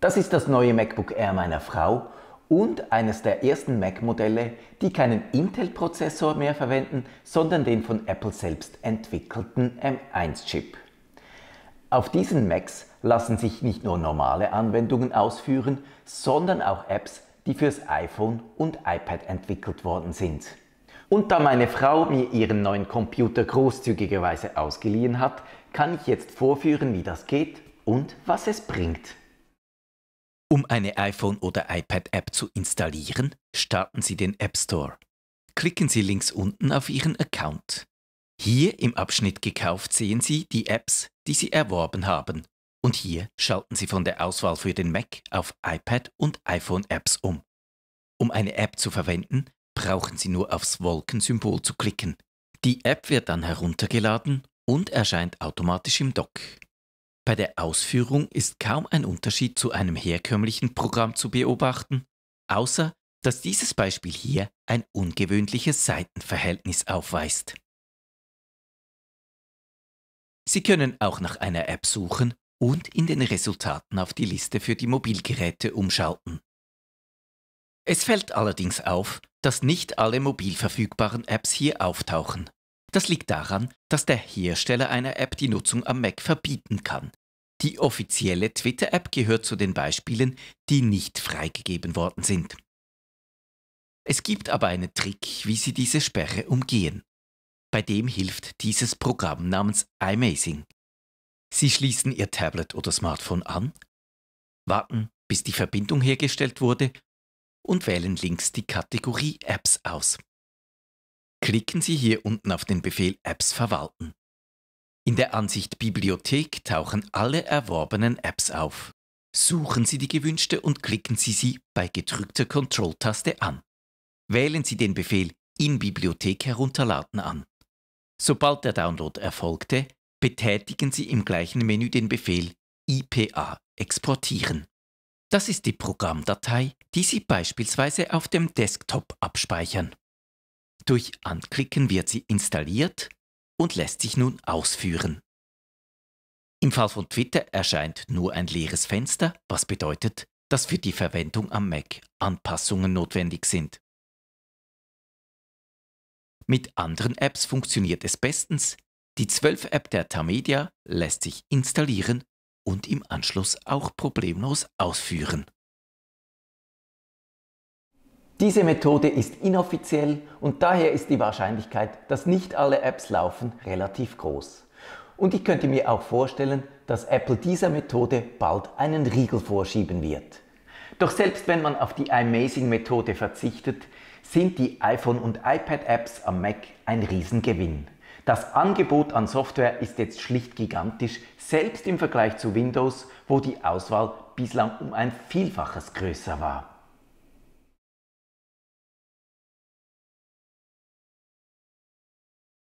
Das ist das neue MacBook Air meiner Frau und eines der ersten Mac-Modelle, die keinen Intel-Prozessor mehr verwenden, sondern den von Apple selbst entwickelten M1-Chip. Auf diesen Macs lassen sich nicht nur normale Anwendungen ausführen, sondern auch Apps, die fürs iPhone und iPad entwickelt worden sind. Und da meine Frau mir ihren neuen Computer großzügigerweise ausgeliehen hat, kann ich jetzt vorführen, wie das geht und was es bringt. Um eine iPhone- oder iPad-App zu installieren, starten Sie den App Store. Klicken Sie links unten auf Ihren Account. Hier im Abschnitt Gekauft sehen Sie die Apps, die Sie erworben haben. Und hier schalten Sie von der Auswahl für den Mac auf iPad- und iPhone-Apps um. Um eine App zu verwenden, brauchen Sie nur aufs Wolkensymbol zu klicken. Die App wird dann heruntergeladen und erscheint automatisch im Dock. Bei der Ausführung ist kaum ein Unterschied zu einem herkömmlichen Programm zu beobachten, außer dass dieses Beispiel hier ein ungewöhnliches Seitenverhältnis aufweist. Sie können auch nach einer App suchen und in den Resultaten auf die Liste für die Mobilgeräte umschalten. Es fällt allerdings auf, dass nicht alle mobil verfügbaren Apps hier auftauchen. Das liegt daran, dass der Hersteller einer App die Nutzung am Mac verbieten kann, die offizielle Twitter-App gehört zu den Beispielen, die nicht freigegeben worden sind. Es gibt aber einen Trick, wie Sie diese Sperre umgehen. Bei dem hilft dieses Programm namens iMazing. Sie schließen Ihr Tablet oder Smartphone an, warten, bis die Verbindung hergestellt wurde und wählen links die Kategorie Apps aus. Klicken Sie hier unten auf den Befehl Apps verwalten. In der Ansicht Bibliothek tauchen alle erworbenen Apps auf. Suchen Sie die gewünschte und klicken Sie sie bei gedrückter Control-Taste an. Wählen Sie den Befehl in Bibliothek herunterladen an. Sobald der Download erfolgte, betätigen Sie im gleichen Menü den Befehl IPA exportieren. Das ist die Programmdatei, die Sie beispielsweise auf dem Desktop abspeichern. Durch Anklicken wird sie installiert und lässt sich nun ausführen. Im Fall von Twitter erscheint nur ein leeres Fenster, was bedeutet, dass für die Verwendung am Mac Anpassungen notwendig sind. Mit anderen Apps funktioniert es bestens. Die 12-App der Tamedia lässt sich installieren und im Anschluss auch problemlos ausführen. Diese Methode ist inoffiziell und daher ist die Wahrscheinlichkeit, dass nicht alle Apps laufen, relativ groß. Und ich könnte mir auch vorstellen, dass Apple dieser Methode bald einen Riegel vorschieben wird. Doch selbst wenn man auf die Amazing-Methode verzichtet, sind die iPhone- und iPad-Apps am Mac ein Riesengewinn. Das Angebot an Software ist jetzt schlicht gigantisch, selbst im Vergleich zu Windows, wo die Auswahl bislang um ein Vielfaches größer war.